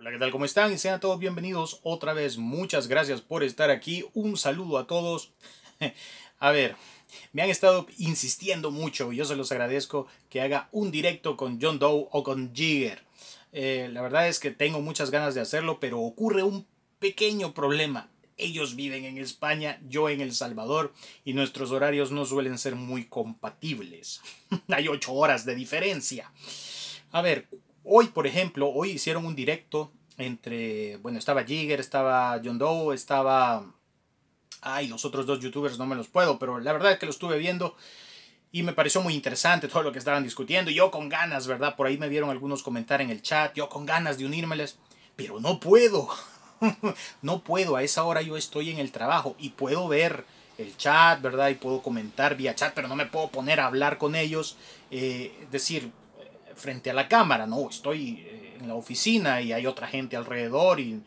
Hola, ¿qué tal? ¿Cómo están? Y sean todos bienvenidos otra vez. Muchas gracias por estar aquí. Un saludo a todos. a ver, me han estado insistiendo mucho. y Yo se los agradezco que haga un directo con John Doe o con Jigger. Eh, la verdad es que tengo muchas ganas de hacerlo, pero ocurre un pequeño problema. Ellos viven en España, yo en El Salvador, y nuestros horarios no suelen ser muy compatibles. Hay ocho horas de diferencia. A ver, Hoy, por ejemplo, hoy hicieron un directo entre, bueno, estaba Jigger, estaba John Doe, estaba... Ay, los otros dos youtubers no me los puedo, pero la verdad es que lo estuve viendo y me pareció muy interesante todo lo que estaban discutiendo. Yo con ganas, ¿verdad? Por ahí me vieron algunos comentar en el chat, yo con ganas de unirmeles pero no puedo. no puedo, a esa hora yo estoy en el trabajo y puedo ver el chat, ¿verdad? Y puedo comentar vía chat, pero no me puedo poner a hablar con ellos. Eh, decir, frente a la cámara, no, estoy eh, en la oficina y hay otra gente alrededor y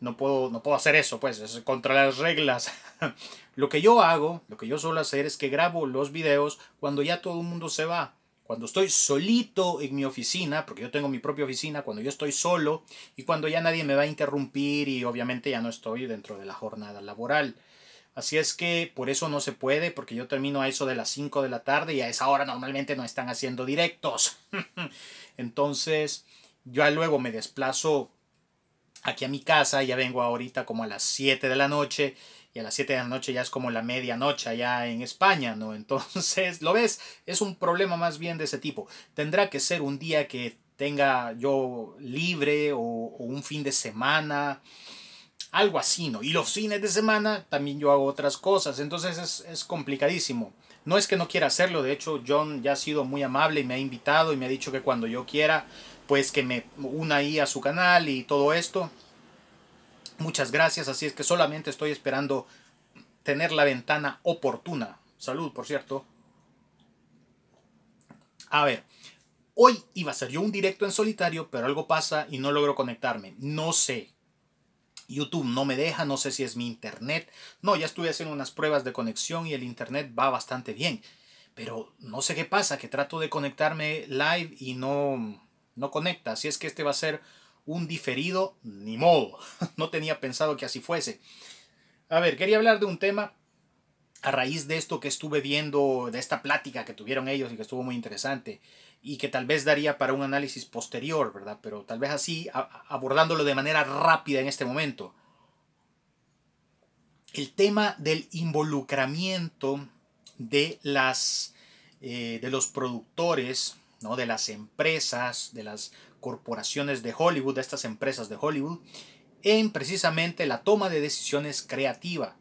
no puedo, no puedo hacer eso, pues es contra las reglas. lo que yo hago, lo que yo suelo hacer es que grabo los videos cuando ya todo el mundo se va. Cuando estoy solito en mi oficina, porque yo tengo mi propia oficina, cuando yo estoy solo y cuando ya nadie me va a interrumpir y obviamente ya no estoy dentro de la jornada laboral. Así es que por eso no se puede, porque yo termino a eso de las 5 de la tarde y a esa hora normalmente no están haciendo directos. Entonces, yo luego me desplazo aquí a mi casa, ya vengo ahorita como a las 7 de la noche y a las 7 de la noche ya es como la medianoche allá en España, ¿no? Entonces, lo ves, es un problema más bien de ese tipo. Tendrá que ser un día que tenga yo libre o, o un fin de semana algo así, ¿no? Y los fines de semana también yo hago otras cosas, entonces es, complicadísimo. No es que no quiera hacerlo, de hecho John ya ha sido muy amable y me ha invitado y me ha dicho que cuando yo quiera, pues que me una ahí a su canal y todo esto. Muchas gracias, así es que solamente estoy esperando tener la ventana oportuna. Salud, por cierto. A ver, hoy iba a ser yo un directo en solitario, pero algo pasa y no logro conectarme. No sé, YouTube no me deja, no sé si es mi internet. No, ya estuve haciendo unas pruebas de conexión y el internet va bastante bien. Pero no sé qué pasa, que trato de conectarme live y no, no conecta. Si es que este va a ser un diferido, ni modo. No tenía pensado que así fuese. A ver, quería hablar de un tema a raíz de esto que estuve viendo, de esta plática que tuvieron ellos y que estuvo muy interesante y que tal vez daría para un análisis posterior, ¿verdad? Pero tal vez así, abordándolo de manera rápida en este momento. El tema del involucramiento de, las, eh, de los productores, ¿no? de las empresas, de las corporaciones de Hollywood, de estas empresas de Hollywood, en precisamente la toma de decisiones creativa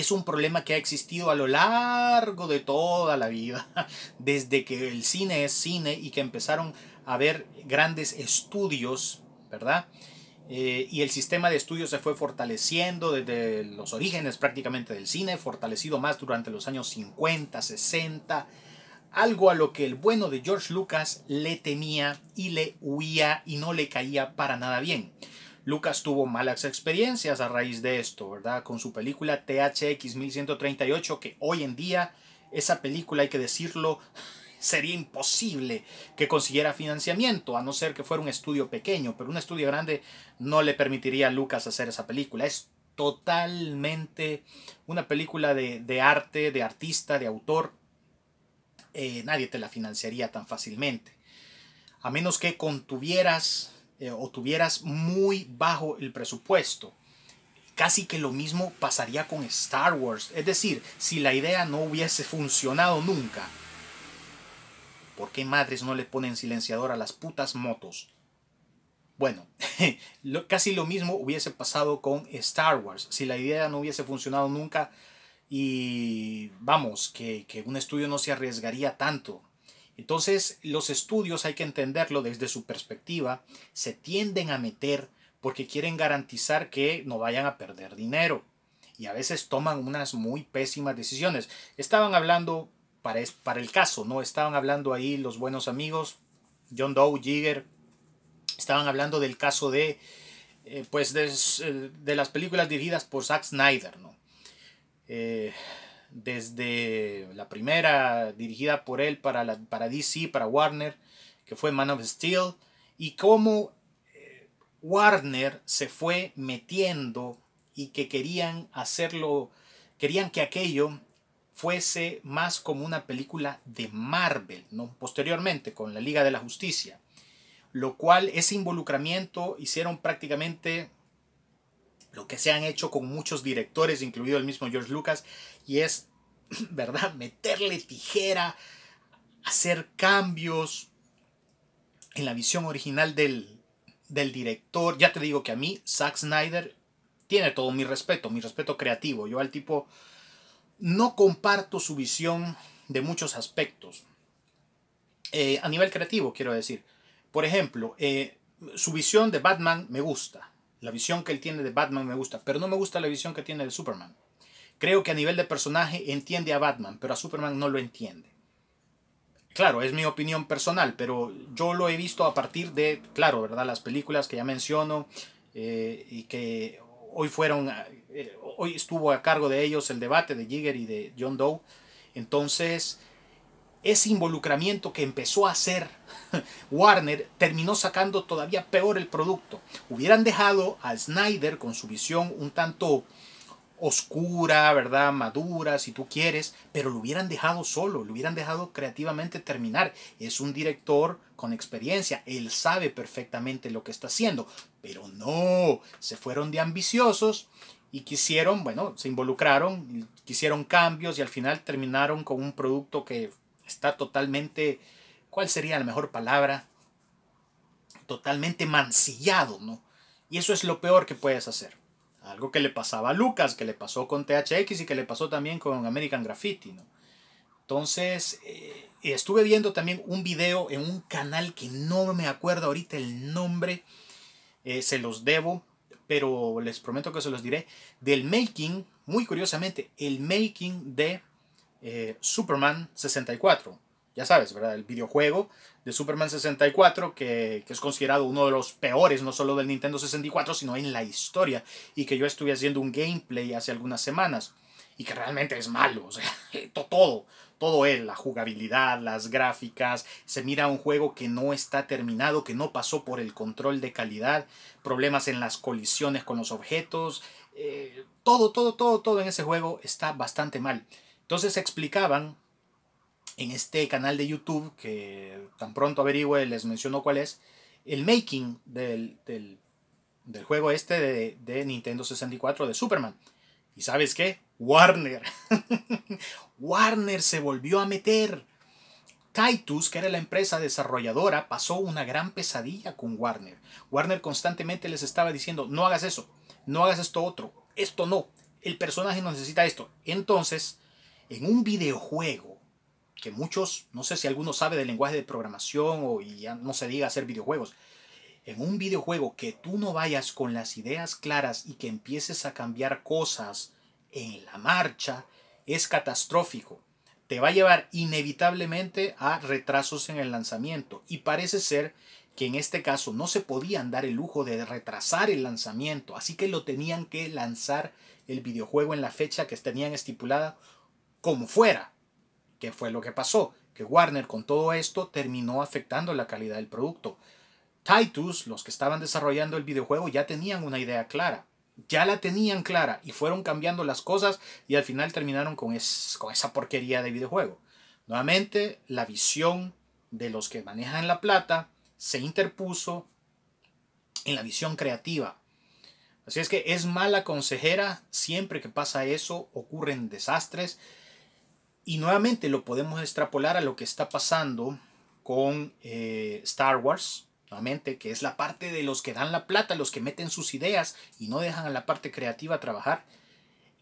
es un problema que ha existido a lo largo de toda la vida, desde que el cine es cine y que empezaron a haber grandes estudios, ¿verdad? Eh, y el sistema de estudios se fue fortaleciendo desde los orígenes prácticamente del cine, fortalecido más durante los años 50, 60, algo a lo que el bueno de George Lucas le temía y le huía y no le caía para nada bien. Lucas tuvo malas experiencias a raíz de esto, ¿verdad? Con su película THX 1138, que hoy en día esa película, hay que decirlo, sería imposible que consiguiera financiamiento, a no ser que fuera un estudio pequeño, pero un estudio grande no le permitiría a Lucas hacer esa película. Es totalmente una película de, arte, de artista, de autor. Eh, nadie te la financiaría tan fácilmente. A menos que contuvieras eh, o tuvieras muy bajo el presupuesto. Casi que lo mismo pasaría con Star Wars. Es decir, si la idea no hubiese funcionado nunca, ¿por qué madres no le ponen silenciador a las putas motos? Bueno, casi lo mismo hubiese pasado con Star Wars. Si la idea no hubiese funcionado nunca y vamos, que, que un estudio no se arriesgaría tanto entonces los estudios hay que entenderlo desde su perspectiva, se tienden a meter porque quieren garantizar que no vayan a perder dinero y a veces toman unas muy pésimas decisiones. Estaban hablando, para, para el caso, ¿no? Estaban hablando ahí los buenos amigos, John Doe, Jigger, estaban hablando del caso de, eh, pues, de, eh, de, las películas dirigidas por Zack Snyder, ¿no? Eh, desde la primera dirigida por él para, la, para DC, para Warner, que fue Man of Steel, y cómo eh, Warner se fue metiendo y que querían hacerlo, querían que aquello fuese más como una película de Marvel, ¿no? posteriormente con la Liga de la Justicia, lo cual ese involucramiento hicieron prácticamente lo que se han hecho con muchos directores, incluido el mismo George Lucas, y es, ¿verdad?, meterle tijera, hacer cambios en la visión original del, director. Ya te digo que a mí, Zack Snyder, tiene todo mi respeto, mi respeto creativo. Yo al tipo no comparto su visión de muchos aspectos. Eh, a nivel creativo, quiero decir. Por ejemplo, eh, su visión de Batman me gusta. La visión que él tiene de Batman me gusta, pero no me gusta la visión que tiene de Superman. Creo que a nivel de personaje entiende a Batman, pero a Superman no lo entiende. Claro, es mi opinión personal, pero yo lo he visto a partir de, claro, ¿verdad? Las películas que ya menciono eh, y que hoy fueron, eh, hoy estuvo a cargo de ellos el debate de Jigger y de John Doe. Entonces, ese involucramiento que empezó a hacer Warner terminó sacando todavía peor el producto. Hubieran dejado a Snyder con su visión un tanto oscura, ¿verdad? Madura, si tú quieres, pero lo hubieran dejado solo, lo hubieran dejado creativamente terminar. Es un director con experiencia, él sabe perfectamente lo que está haciendo, pero no, se fueron de ambiciosos y quisieron, bueno, se involucraron, quisieron cambios y al final terminaron con un producto que Está totalmente, ¿cuál sería la mejor palabra? Totalmente mancillado, ¿no? Y eso es lo peor que puedes hacer. Algo que le pasaba a Lucas, que le pasó con THX y que le pasó también con American Graffiti, ¿no? Entonces, eh, estuve viendo también un video en un canal que no me acuerdo ahorita el nombre, eh, se los debo, pero les prometo que se los diré, del making, muy curiosamente, el making de eh, Superman 64. Ya sabes, ¿verdad? El videojuego de Superman 64, que, es considerado uno de los peores, no solo del Nintendo 64, sino en la historia, y que yo estuve haciendo un gameplay hace algunas semanas, y que realmente es malo, o sea, eh, todo, todo él, la jugabilidad, las gráficas, se mira un juego que no está terminado, que no pasó por el control de calidad, problemas en las colisiones con los objetos, eh, todo, todo, todo, todo en ese juego está bastante mal. Entonces explicaban en este canal de YouTube, que tan pronto averigüe, les menciono cuál es, el making del, juego este de, de, Nintendo 64 de Superman. ¿Y sabes qué? Warner. Warner se volvió a meter. Titus, que era la empresa desarrolladora, pasó una gran pesadilla con Warner. Warner constantemente les estaba diciendo, no hagas eso, no hagas esto otro, esto no, el personaje no necesita esto. Entonces, en un videojuego, que muchos, no sé si alguno sabe del lenguaje de programación o ya no se diga hacer videojuegos, en un videojuego que tú no vayas con las ideas claras y que empieces a cambiar cosas en la marcha, es catastrófico. Te va a llevar inevitablemente a retrasos en el lanzamiento y parece ser que en este caso no se podían dar el lujo de retrasar el lanzamiento, así que lo tenían que lanzar el videojuego en la fecha que tenían estipulada como fuera, que fue lo que pasó, que Warner con todo esto terminó afectando la calidad del producto. Titus, los que estaban desarrollando el videojuego, ya tenían una idea clara, ya la tenían clara y fueron cambiando las cosas y al final terminaron con, con esa porquería de videojuego. Nuevamente, la visión de los que manejan la plata se interpuso en la visión creativa. Así es que es mala consejera, siempre que pasa eso ocurren desastres y nuevamente lo podemos extrapolar a lo que está pasando con eh, Star Wars, nuevamente, que es la parte de los que dan la plata, los que meten sus ideas y no dejan a la parte creativa trabajar.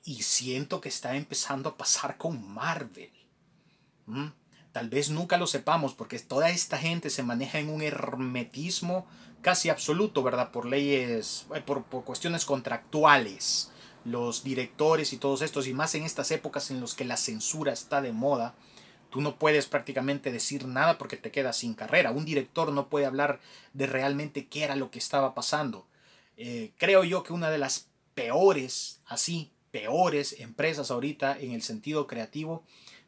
Y siento que está empezando a pasar con Marvel. ¿Mm? Tal vez nunca lo sepamos porque toda esta gente se maneja en un hermetismo casi absoluto, ¿verdad? Por leyes, eh, por, por cuestiones contractuales los directores y todos estos, y más en estas épocas en las que la censura está de moda, tú no puedes prácticamente decir nada porque te quedas sin carrera. Un director no puede hablar de realmente qué era lo que estaba pasando. Eh, creo yo que una de las peores, así, peores empresas ahorita en el sentido creativo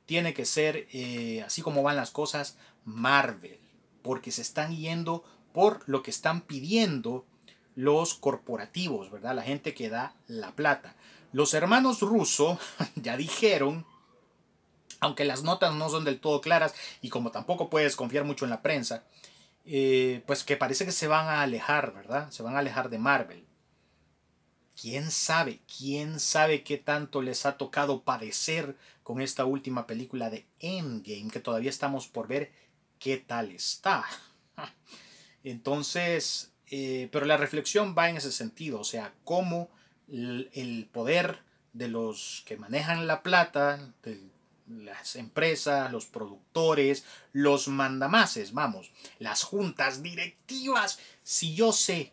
tiene que ser, eh, así como van las cosas, Marvel. Porque se están yendo por lo que están pidiendo los corporativos, ¿verdad? La gente que da la plata. Los hermanos rusos ya dijeron, aunque las notas no son del todo claras y como tampoco puedes confiar mucho en la prensa, eh, pues que parece que se van a alejar, ¿verdad? Se van a alejar de Marvel. ¿Quién sabe? ¿Quién sabe qué tanto les ha tocado padecer con esta última película de Endgame que todavía estamos por ver qué tal está? Entonces, eh, pero la reflexión va en ese sentido, o sea, cómo el poder de los que manejan la plata, las empresas, los productores, los mandamases, vamos, las juntas directivas, si yo sé,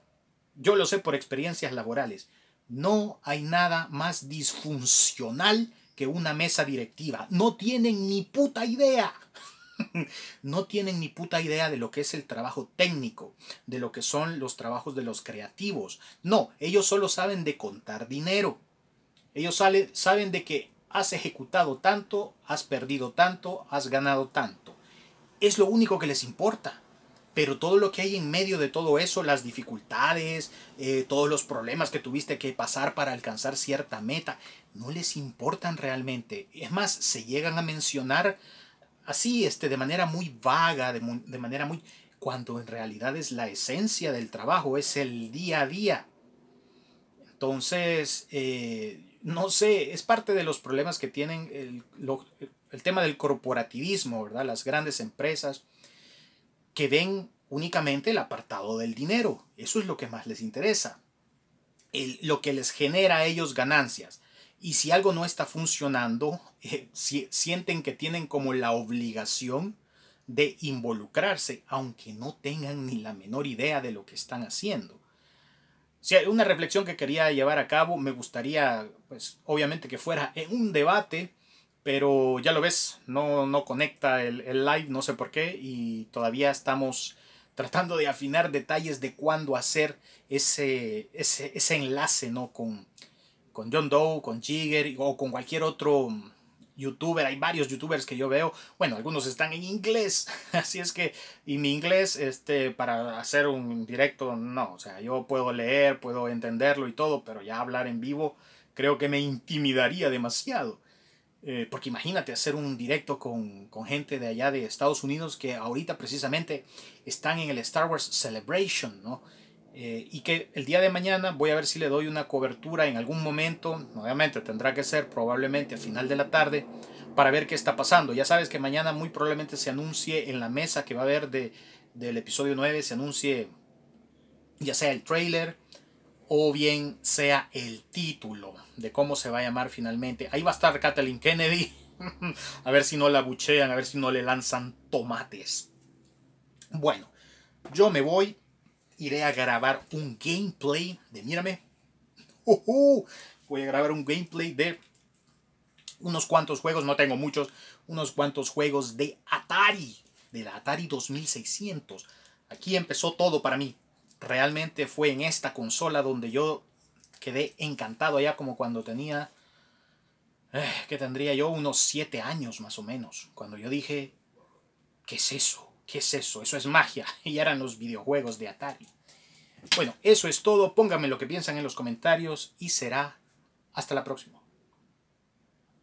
yo lo sé por experiencias laborales, no hay nada más disfuncional que una mesa directiva. No tienen ni puta idea. no tienen ni puta idea de lo que es el trabajo técnico, de lo que son los trabajos de los creativos. No, ellos solo saben de contar dinero. Ellos saben de que has ejecutado tanto, has perdido tanto, has ganado tanto. Es lo único que les importa. Pero todo lo que hay en medio de todo eso, las dificultades, eh, todos los problemas que tuviste que pasar para alcanzar cierta meta, no les importan realmente. Es más, se llegan a mencionar así, este, de manera muy vaga, de, manera muy... cuando en realidad es la esencia del trabajo, es el día a día. Entonces, eh, no sé, es parte de los problemas que tienen el, tema del corporativismo, ¿verdad? Las grandes empresas que ven únicamente el apartado del dinero. Eso es lo que más les interesa. lo que les genera a ellos ganancias y si algo no está funcionando, eh, sienten que tienen como la obligación de involucrarse, aunque no tengan ni la menor idea de lo que están haciendo. una reflexión que quería llevar a cabo, me gustaría, pues obviamente que fuera en un debate, pero ya lo ves, no, no conecta el, live, no sé por qué, y todavía estamos tratando de afinar detalles de cuándo hacer ese, ese, ese enlace ¿no? con, con John Doe, con Jigger o con cualquier otro youtuber, hay varios youtubers que yo veo, bueno, algunos están en inglés, así es que, y mi inglés, este, para hacer un directo, no, o sea, yo puedo leer, puedo entenderlo y todo, pero ya hablar en vivo creo que me intimidaría demasiado. Eh, porque imagínate hacer un directo con, con gente de allá de Estados Unidos que ahorita precisamente están en el Star Wars Celebration, ¿no? Eh, y que el día de mañana voy a ver si le doy una cobertura en algún momento, obviamente tendrá que ser probablemente a final de la tarde, para ver qué está pasando. Ya sabes que mañana muy probablemente se anuncie en la mesa que va a haber del episodio 9, se anuncie ya sea el trailer o bien sea el título de cómo se va a llamar finalmente. Ahí va a estar Kathleen Kennedy, a ver si no la buchean, a ver si no le lanzan tomates. Bueno, yo me voy iré a grabar un gameplay de, mírame, voy a grabar un gameplay de unos cuantos juegos, no tengo muchos, unos cuantos juegos de Atari, de la Atari 2600. Aquí empezó todo para mí. Realmente fue en esta consola donde yo quedé encantado ya como cuando tenía, eh, que tendría yo unos 7 años más o menos, cuando yo dije, ¿qué es eso? ¿Qué es eso? Eso es magia. Y eran los videojuegos de Atari. Bueno, eso es todo. Pónganme lo que piensan en los comentarios y será hasta la próxima.